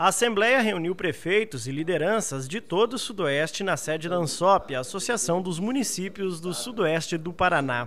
A Assembleia reuniu prefeitos e lideranças de todo o Sudoeste na sede da ANSOP, a Associação dos Municípios do Sudoeste do Paraná.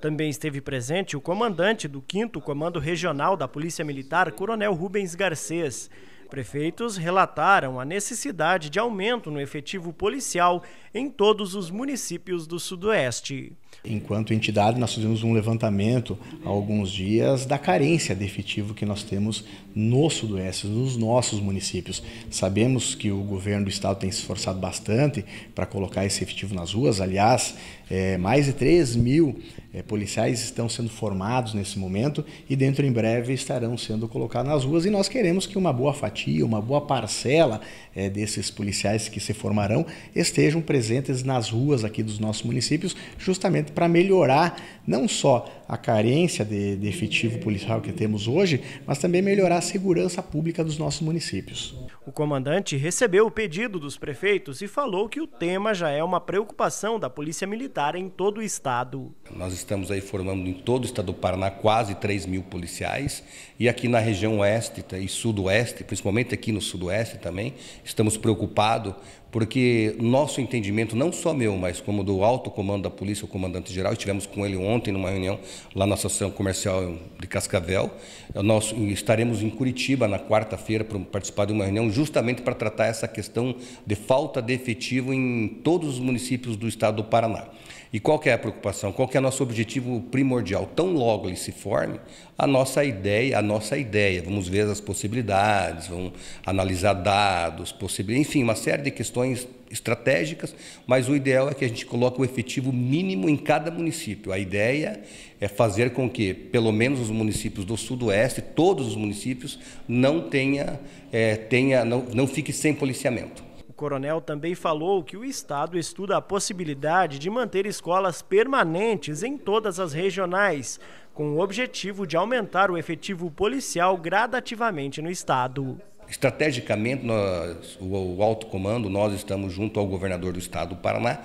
Também esteve presente o comandante do 5 Comando Regional da Polícia Militar, Coronel Rubens Garcês. Prefeitos relataram a necessidade de aumento no efetivo policial em todos os municípios do Sudoeste. Enquanto entidade, nós fizemos um levantamento há alguns dias da carência de efetivo que nós temos no Sudoeste, nos nossos municípios. Sabemos que o governo do estado tem se esforçado bastante para colocar esse efetivo nas ruas. Aliás, é, mais de 3 mil é, policiais estão sendo formados nesse momento e dentro em breve estarão sendo colocados nas ruas. E nós queremos que uma boa fatia, uma boa parcela é, desses policiais que se formarão estejam presentes nas ruas aqui dos nossos municípios, justamente para melhorar não só a carência de, de efetivo policial que temos hoje, mas também melhorar a segurança pública dos nossos municípios. O comandante recebeu o pedido dos prefeitos e falou que o tema já é uma preocupação da Polícia Militar em todo o estado. Nós estamos aí formando em todo o estado do Paraná quase 3 mil policiais e aqui na região oeste e sudoeste, principalmente aqui no sudoeste também, estamos preocupados porque nosso entendimento, não só meu, mas como do alto comando da polícia, o comandante geral, estivemos com ele ontem numa reunião lá na Associação Comercial de Cascavel. É, nós estaremos em Curitiba na quarta-feira para participar de uma reunião justamente para tratar essa questão de falta de efetivo em todos os municípios do estado do Paraná. E qual é a preocupação? Qual é o nosso objetivo primordial? Tão logo ele se forme, a nossa ideia, a nossa ideia, vamos ver as possibilidades, vamos analisar dados, possibilidades, enfim, uma série de questões estratégicas, mas o ideal é que a gente coloque o efetivo mínimo em cada município. A ideia é fazer com que, pelo menos os municípios do sudoeste, todos os municípios, não tenha, é, tenha não, não fique sem policiamento coronel também falou que o Estado estuda a possibilidade de manter escolas permanentes em todas as regionais, com o objetivo de aumentar o efetivo policial gradativamente no Estado. Estrategicamente, nós, o, alto comando, nós estamos junto ao governador do estado do Paraná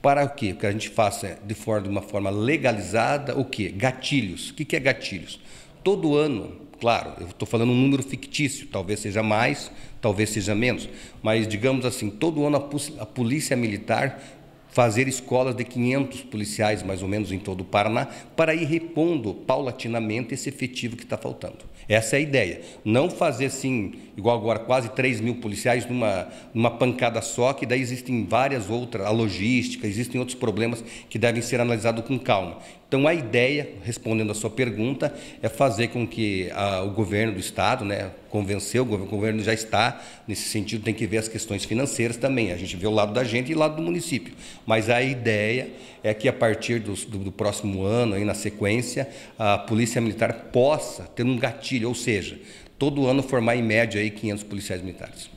para o quê? Que a gente faça de, forma, de uma forma legalizada o quê? Gatilhos. O que, que é gatilhos? todo ano, claro, eu estou falando um número fictício, talvez seja mais, talvez seja menos, mas digamos assim, todo ano a polícia militar fazer escolas de 500 policiais, mais ou menos, em todo o Paraná, para ir repondo paulatinamente esse efetivo que está faltando. Essa é a ideia. Não fazer, assim, igual agora, quase 3 mil policiais numa, numa pancada só, que daí existem várias outras, a logística, existem outros problemas que devem ser analisados com calma. Então, a ideia, respondendo a sua pergunta, é fazer com que a, ah, o governo do Estado, né, convenceu o governo, o governo já está, nesse sentido, tem que ver as questões financeiras também. A gente vê o lado da gente e o lado do município. Mas a ideia é que, a partir do, do, do próximo ano, aí na sequência, a Polícia Militar possa ter um gatilho, ou seja, todo ano formar em média aí 500 policiais militares.